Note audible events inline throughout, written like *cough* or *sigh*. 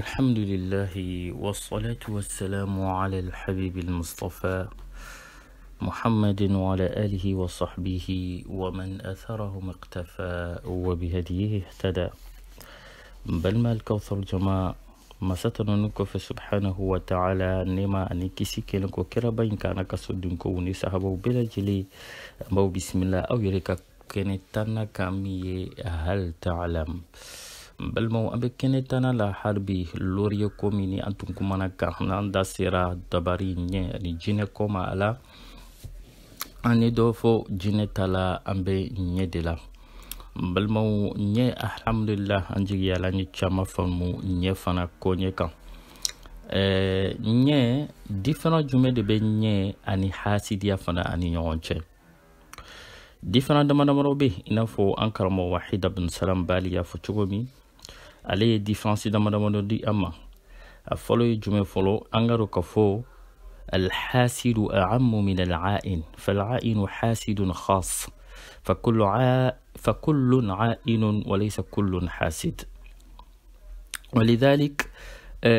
الحمد لله والصلاة والسلام على الحبيب المصطفى محمد وعلى آله وصحبه ومن أثرهم اقتفى وبهديه اهتدى بل ما الكوثر جماع ما ستنونك في سبحانه وتعالى نما أني كيسي كيلنكو كرابين كانك سودنكو ونسحبو بلا جلي بسم الله أو يريكا كنتانا كامي هل تعلم n balimaw an be kɛnɛ tana la haribi loriye ko min ni an tun kumana kan n'an da sera dabari ɲɛ ani jinɛ kɔ ma a la an ye dɔ fɔ jinɛ ta la an be ɲɛ de la n balimaw ɲɛ alhamdulilah an jigiyala an caaman faamu ɲɛ fana kɔɲɛ kan eh, ɲɛ difɛrɛn jumɛn de bɛ ɲɛ ani hasidiya fana ani ɲɔgɔn cɛ difɛrɛn dama damadɔ i n'a fɔ an karamɔgɔ wahida bin salam y'a fɔ cogo min ale ye diferansi damadamado di an ma a fɔlɔ ye jumɛn fɔlɔ an ka dɔ ka fɔ alhasidu aamu min alain falainu hasidun khas فكل عائن وليس كل حاسد ولذلك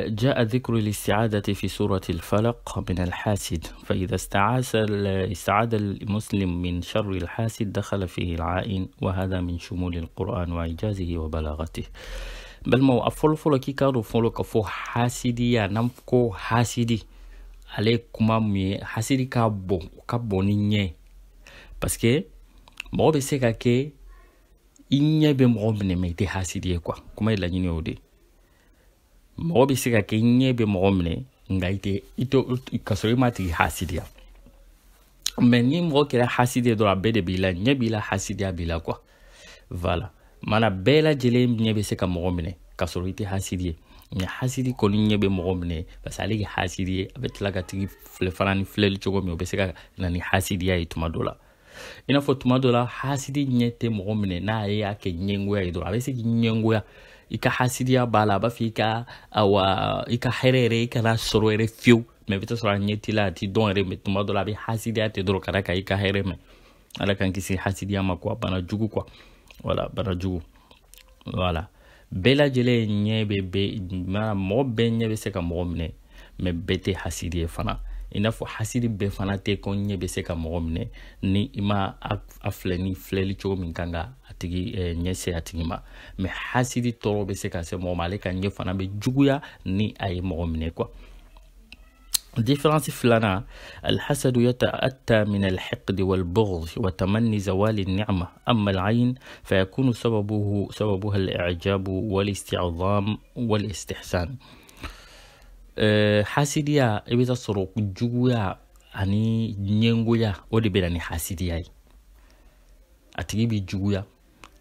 جاء ذكر الاستعادة في سورة الفلق من الحاسد فإذا استعاد المسلم من شر الحاسد دخل فيه العائن وهذا من شمول القرآن وإعجازه وبلاغته balimaw a fɔlɔfɔlɔ k'i k'a don fɔlɔ ka fɔ hasidiya n'an ko hasidi ale kuma min ye hasidi ka bon o ka bon ni ɲɛ paske mɔgɔ bɛ se ka kɛ i ɲɛ bɛ mɔgɔ minɛ mɛ i tɛ hasidi ye kuwa kuma ye laɲini o de mɔgɔ bɛ se ka kɛ i ɲɛ bɛ mɔgɔ minɛ nka i tɛ i tɛ ka sɔrɔ i ma tigi hasidiya mɛ ni mɔgɔ kɛra hasidi ye dɔrɔn a e bɛɛ de b'i la ɲɛ b'i la hasidiya b'i la kuwa voilà mana bɛɛ lajɛlen ɲɛ bɛ se ka mɔgɔ minɛ k'a sɔrɔ i tɛ hasidi ye nka hasidi kɔni ɲɛ bɛ mɔgɔ minɛ parce ale ye hasidi ye a bɛ tila ka tigi filɛ fana ni filɛli cogo min o bɛ se ka na ni hasidiya ye tuma dɔ la i n'a fɔ tuma dɔ la hasidi ɲɛ tɛ mɔgɔ minɛ n'a ye a kɛ ɲɛngoya ye dɔrɔn a bɛ se k'i ɲɛngoya i ka hasidiya b'a la a b'a fɔ i ka awa i ka hɛrɛ yɛrɛ i kana sɔrɔ yɛrɛ fiyewu mɛ bɛ taa sɔrɔ a ɲɛ t'i la a t'i dɔn yɛrɛ mɛ tuma dɔ la a bɛ hasidiya tɛ dɔrɔn ka da kan i ka hɛrɛ mɛ ala k'an kisi hasidiya ma kuwa bana jugu kuwa wala barajugu wala bɛɛ ɲɛ bɛ bɛ mana mɔgɔ bɛɛ ɲɛ bɛ se ka mɔgɔ minɛ mɛ bɛɛ tɛ hasidi ye fana i n'a fɔ hasidi bɛɛ fana tɛ ko ɲɛ bɛ se ka mɔgɔ minɛ ni i e, ma a filɛ ni filɛli cogo min kan ka a tigi ɲɛ se a tigi ma mɛ hasidi tɔɔrɔ bɛ se ka se mɔgɔ ma ale ka ɲɛ fana bɛ juguya ni a ye mɔgɔ minɛ kuwa ديفرانس فلانا الحسد يتأتى من الحقد والبغض وتمني زوال النعمة أما العين فيكون سببه سببها الإعجاب والاستعظام والاستحسان أه حاسديا إبتا سروق جويا أني نينغويا ودي بلاني حاسديا أتيجي بجويا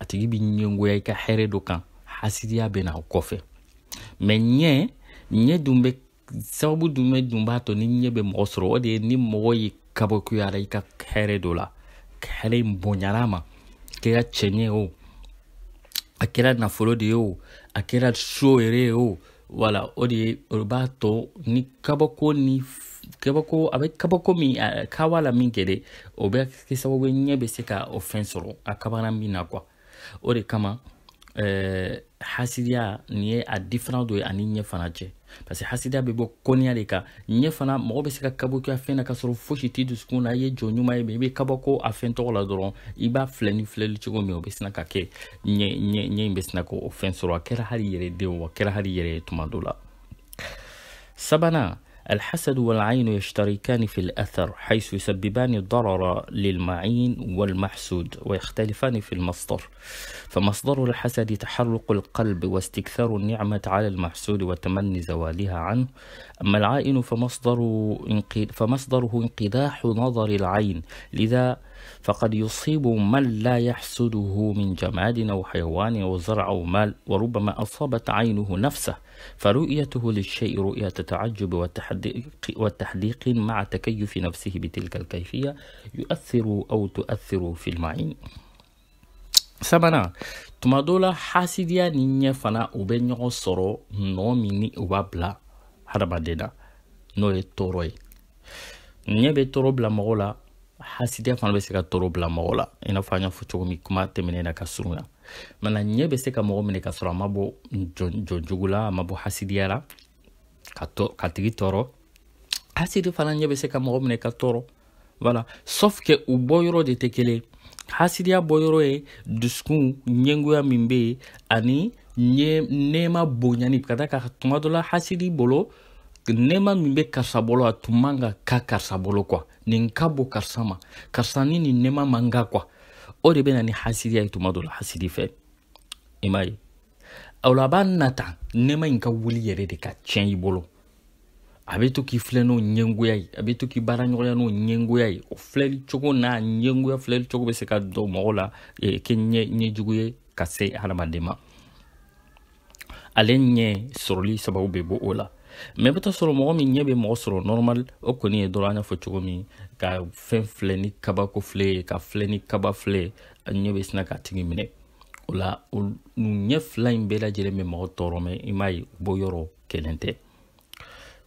أتيجي بنينغويا كحيري دوكا حاسديا بنا وكوفي من يه ɲɛ dun bɛ sababu dumɛ dun b'a tɔ ni ɲɛ bɛ mɔgɔ sɔrɔ o de ye ni mɔgɔ ye kabakoya la i ka hɛrɛ dɔ la hɛrɛ in bonyara ma a kɛra cɛɲɛ o a kɛra nafolo de ye o a kɛra so yɛrɛ ye o wala o de ye o b'a tɔ ni kabako ni kabako a bɛ kabako min kawa la min kɛ de o bɛ kɛ sababu ye ɲɛ bɛ se ka o fɛn sɔrɔ a kabara min na kuwa o de kama ɛɛ eh, hasidiya ni ye a diferan do ye ani ɲɛ fana cɛ parce que hasidiya bɛ bɔ kɔniya de kan ɲɛ fana mɔgɔ bɛ se ka kabakoya fɛn na ka sɔrɔ fosi t'i dusukun na i ye jɔ ɲuman ye mɛ i bɛ kabako a fɛn tɔgɔ la dɔrɔn i b'a filɛ ni filɛli cogo min o bɛ sina ka kɛ ɲɛ ɲɛ bɛ sina k'o fɛn sɔrɔ a kɛra hali yɛrɛ denw wa kɛra hali yɛrɛ tuma do la sabana الحسد والعين يشتركان في الأثر حيث يسببان الضرر للمعين والمحسود ويختلفان في المصدر فمصدر الحسد تحرق القلب واستكثار النعمة على المحسود وتمني زوالها عنه أما العائن فمصدر فمصدره انقداح نظر العين لذا فقد يصيب من لا يحسده من جماد أو حيوان أو زرع أو مال وربما أصابت عينه نفسه فرؤيته للشيء رؤية تعجب وتحديق, وتحديق مع تكيف نفسه بتلك الكيفية يؤثر أو تؤثر في المعين sabanan tuma dɔ la hasidiya ni ɲɛ fana u bɛ ɲɔgɔn sɔrɔ nɔ min ni u b'a bila hasidiya fana bɛ se ka tɔɔrɔ bila mɔgɔ la i n'a fɔ an y'a fɔ cogo min kuma tɛmɛnen na ka mana ɲɛ bɛ se ka mɔgɔ minɛ ka sɔrɔ a ma bɔ jɔnjugu la a ma bɔ hasidiya la ka tigi tɔɔrɔ hasidi fana ɲɛ bɛ se ka mɔgɔ minɛ ka tɔɔrɔ wala sauf que u bɔyɔrɔ de tɛ kelen hasidiya bɔyɔrɔ ye dusukun ɲɛngoya min bɛ yen ani nɛɛma bonyani ka da ka tuma dɔ la hasidi bolo nema min bɛ karisa bolo a tun man ka ka karisa bolo kuwa nin ka bo karisa ma karisa ni nin nɛɛma man ka kuwa o de bɛ na ni hasidiya ye tuma dɔ la hasidi fɛ i m'a ye o la a b'a nata nema in ka wuli yɛrɛ de ka tiɲɛ i bolo a bɛ to k'i filɛ n'o ɲɛngoya ye a bɛ to k'i baaraɲɔgɔnya n'o ɲɛngoya ye o filɛli cogo n'a ɲɛngoya filɛli cogo bɛ se ka dɔn mɔgɔ la eh, kɛ ɲɛjugu ye ka se hadamaden ma ale ɲɛ sɔrɔli sababu bɛ bɔ o la mɛ bɛ taa sɔrɔ mɔgɔ min ɲɛ bɛ mɔgɔ sɔrɔ normal o kɔni ye dɔrɔn an y'a fɔ cogo min ka fɛn filɛ ni kabako filɛ ye ka filɛ ni kaba filɛ a ɲɛ bɛ sina k'a tigi minɛ o la nu ɲɛ fila in bɛɛ lajɛlen bɛ mɔgɔ tɔɔrɔ mɛ i m'a ye bɔ yɔrɔ kelen tɛ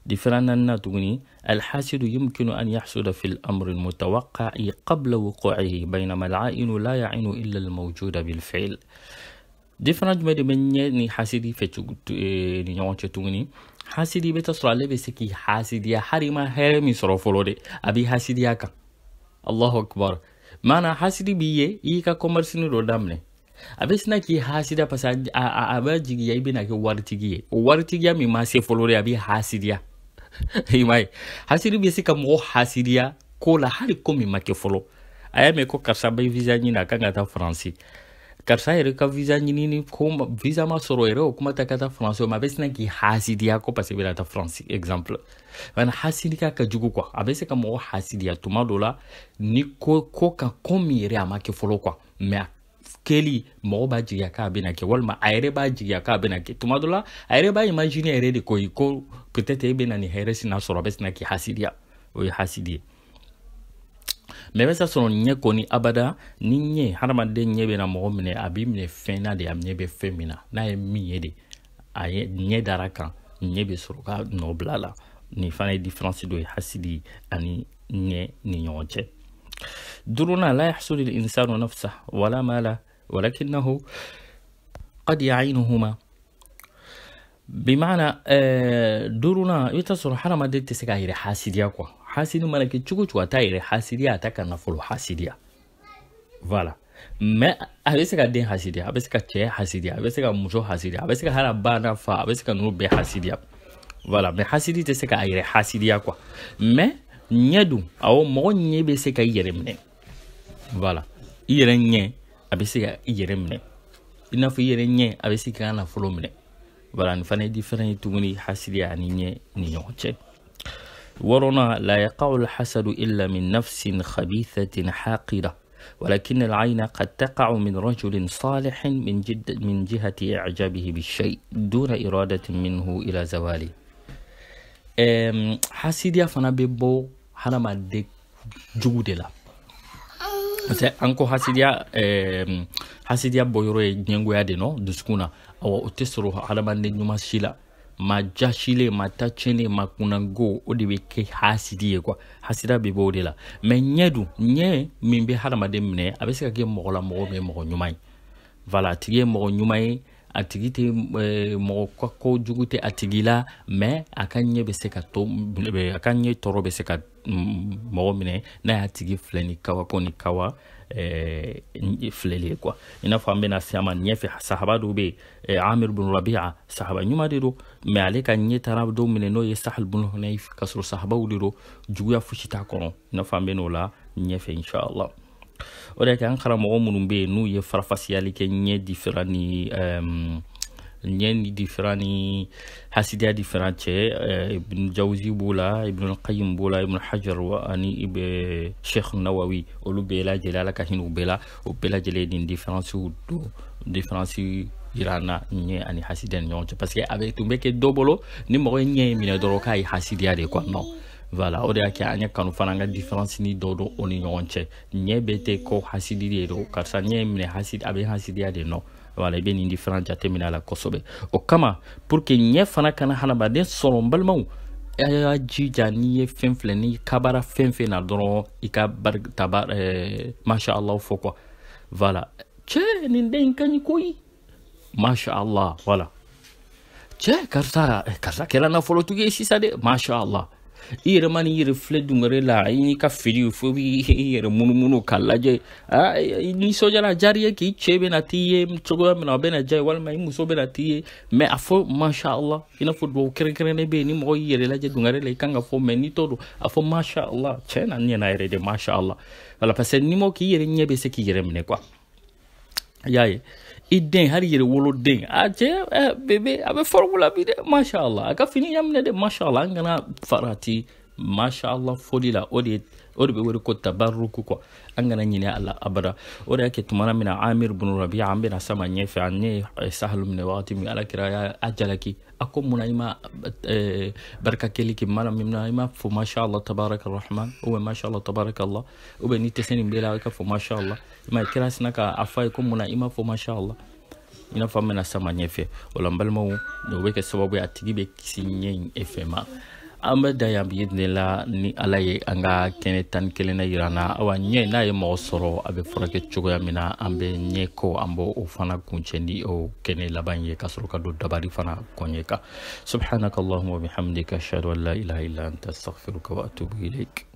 دفران نانا تغني الحاسد يمكن أن يحسد في الأمر المتوقع قبل وقوعه بينما العائن لا يعين إلا الموجود بالفعل دفران جمد من يني حاسدي فتغني hasidi bɛ ta sɔrɔ ale bɛ se k'i hasidiya hali i ma hɛrɛ min sɔrɔ fɔlɔ dɛ a b'i hasidiya kan allahu akbar maana hasidi b'i ye i y'i ka kɔmɛrisini dɔ daminɛ a bɛ sina k'i hasida parce que a b'a jigiya i bɛna kɛ waritigi ye o waritigiya min ma se fɔlɔ dɛ a b'i hasidiya *laughs* i m'a ye hasidi bɛ se ka mɔgɔ hasidiya ko la hali ko min ma kɛ fɔlɔ a y'a mɛn ko karisa bɛ visa ɲini a kan ka taa faransi karisa yɛrɛ ka visa ɲinini ko visa ma sɔrɔ yɛrɛ o kuma ta ka o ma sina k'i hasidiya ko parce que bɛna taa faransi exemple hasidi ka ka jugu quoi a se ka mɔgɔ hasidiya tuma dɔ ni ko ko kan ko min yɛrɛ a ma kɛ fɔlɔ quoi mais keli mɔgɔ b'a jigiya k'a bɛna kɛ walima a yɛrɛ b'a jigiya k'a bɛna kɛ tuma dɔ la a yɛrɛ b'a imagine yɛrɛ de ko i ko peut-être e bɛna nin hɛrɛ sina sɔrɔ a bɛ sina k'i hasidiya o ye hasidi ye mɛ bɛ se sɔrɔ ɲɛ kɔni abada ni ɲɛ hadamaden ɲɛ bɛna mɔgɔ minɛ a b'i minɛ fɛn na de a ɲɛ bɛ fɛn min na n'a ye min ye de a ye ɲɛ dara kan ɲɛ bɛ sɔrɔ ka nɔ bila la nin fana ye diferansi dɔ ye hasidi ani ɲɛ ni ɲɔgɔn cɛ duruna la yahsulu linsanu nafsa wala mala walakinahu qad yainuhuma bimaana duruna i bɛ taa sɔrɔ hadamaden tɛ se k'a yɛrɛ hasidiya kuwa hasidi mana kɛ cogo cogo a t'a yɛrɛ hasidiya a ta ka nafolo hasidiya voilà mais a bɛ se ka den hasidiya a bɛ se ka cɛ hasidiya a bɛ se ka muso hasidiya a bɛ se ka hali a ba n'a fa a bɛ se ka ninnu bɛɛ hasidiya voilà mais hasidi tɛ se k'a yɛrɛ hasidiya quoi mais ɲɛ dun awɔ mɔgɔ ɲɛ bɛ se ka i yɛrɛ minɛ voilà i yɛrɛ ɲɛ a bɛ se ka i yɛrɛ minɛ i n'a fɔ i yɛrɛ ɲɛ a bɛ se k'i ka nafolo minɛ voilà nin fana ye différent ye tuguni hasidiya ani ɲɛ ni ɲɔgɔn cɛ ورنا لا يقع الحسد إلا من نفس خبيثة حاقدة ولكن العين قد تقع من رجل صالح من, جد من جهة إعجابه بالشيء دون إرادة منه إلى زواله حسيديا فانا بيبو حنا ما ديك جود لا anko hasidiya hasidiya bɔyɔrɔ ye ɲɛngoya de nɔ dusukun na awɔ o tɛ sɔrɔ hadamaden majasilen ma tacɛnen ma o de be kɛ hasidi ye kuwa hasida bɛ b'o de la ma ɲɛ dun ɲɛ min be hadamaden minɛ a bɛ se ka kɛ mɔgɔla mɔgɔ min mɔgɔ ɲuman ye vala ye mɔgɔ ɲuman ye a tigi tɛ mɔgɔ ka ko jugu tɛ a tigi la mɛ a ka ɲɛ bɛ se ka to a ka mm, ɲɛ tɔɔrɔ bɛ se ka mɔgɔ minɛ n'a y'a tigi filɛ ni kawako ni kawa filɛli ye kuwa i n'a fɔ an bɛna se ɲɛfɛ sahaba dɔw bɛ yen eh, amir bin rabi'a sahaba ɲuman de don mɛ ale ka ɲɛ taara dɔw minɛ n'o ye sahal bin hunayf ka sɔrɔ sahabaw de don juguya fosi t'a kɔnɔ i n'a fɔ an bɛ n'o la ɲɛfɛ inshallah o de kɛ an karamɔgɔ minnu bɛ ye n'u ye farafasiyali kɛ ɲɛ diferan ni ɲɛ ni diferan ni hasidiya diferan cɛ ibn jawzi b'o la ibn qayyim b'o la ibn hajar ani ibe sheikh nawawi olu bɛɛ lajɛlen ala ka hinɛ u bɛɛ la o bɛɛ lajɛlen nin diferansiw don diferansi yiranna ɲɛ ani hasidiya ni ɲɔgɔn cɛ parce que a bɛ tun bɛ kɛ dɔ bolo ni mɔgɔ ye ɲɛ ye minɛ dɔrɔn k'a ye hasidiya de quoi non voilà o de y'a kɛ an ye kanu fana an ka diferansini dɔ don o ni ɲɔgɔn cɛ ɲɛ bɛ tɛ ko hasidi de don karisa ɲɛ minɛ hasidi a bɛ hasidiya de nɔ wala i bɛ nin diferan jate minɛ a la kosɛbɛ o kama pour que ɲɛ fana kana hadamaden sɔrɔ n balimaw a y'a jija n'i ye fɛn filɛ n'i kabara fɛn fɛn na dɔrɔn i ka taba masha allah fɔ cɛ nin den ka ɲi koyi masha allah cɛ karisa karisa kɛra nafolotigi ye sisan dɛ masha allah i yɛrɛ ma n'i yɛrɛ filɛ dungare la i n'i ka filiw fo i yɛrɛ munumunu k'a lajɛ i nisɔndiyara diyar'i ye k'i cɛ bɛna t'i ye cogoya min na a bɛna diya ye walima i muso bɛna t'i ye mɛ a fɔ masha allah i n'a fɔ duwawu kɛrɛnkɛrɛnnen bɛ yen ni mɔgɔ y'i yɛrɛ lajɛ dungare la i kan ka fɔ mɛ n'i t'o don a fɔ masha allah tiɲɛ na n ɲɛna yɛrɛ de masha allah wala parce que n'i m'o k'i yɛrɛ ɲɛ bɛ se k'i yɛrɛ minɛ quoi i y'a ye i hari hali yɛrɛ wolo den a ah, cɛ eh, bebe a bɛ fɔrɔgula bi dɛ mashaallah a ka fini ɲaminɛ dɛ mashaallah an kana farati mashaallah fɔli la o o de bɛ wele ko tabaruku kuwa an kana ɲini a abada o de y'a tumana min na amir bunu rabia an bɛna sama ɲɛfɛ an ye sahal minɛ wagati min alakira y'a jalaki a ko munna eh, i ma barika kɛli kɛ mana min na i m'a fɔ masha tabaraka rahman ou bien masha tabaraka allah ou bien n'i tɛ se ka fɔ masha i m'a kira sina ka a fɔ ye ko munna i m'a fɔ masha i n'a fɔ an bɛna sama ɲɛfɛ o la n balimaw o bɛ kɛ sababu ye a tigi bɛ kisi ɲɛ in fɛ an bɛ da yan ni ala ye an ka kɛnɛ tani kelen na yiranna awa ɲɛ n'a ye mɔgɔ sɔrɔ a bɛ furakɛ cogoya min na an bɛ ɲɛ ko an b' o fana kuncɛ ni o kɛnɛ laban ye ka sɔrɔ ka don dabari fana kɔɲɛ kan subhanaka allahuma wabihamdika ashhadu an la ilaha illa anta astaghfiruka wa atubu ilaik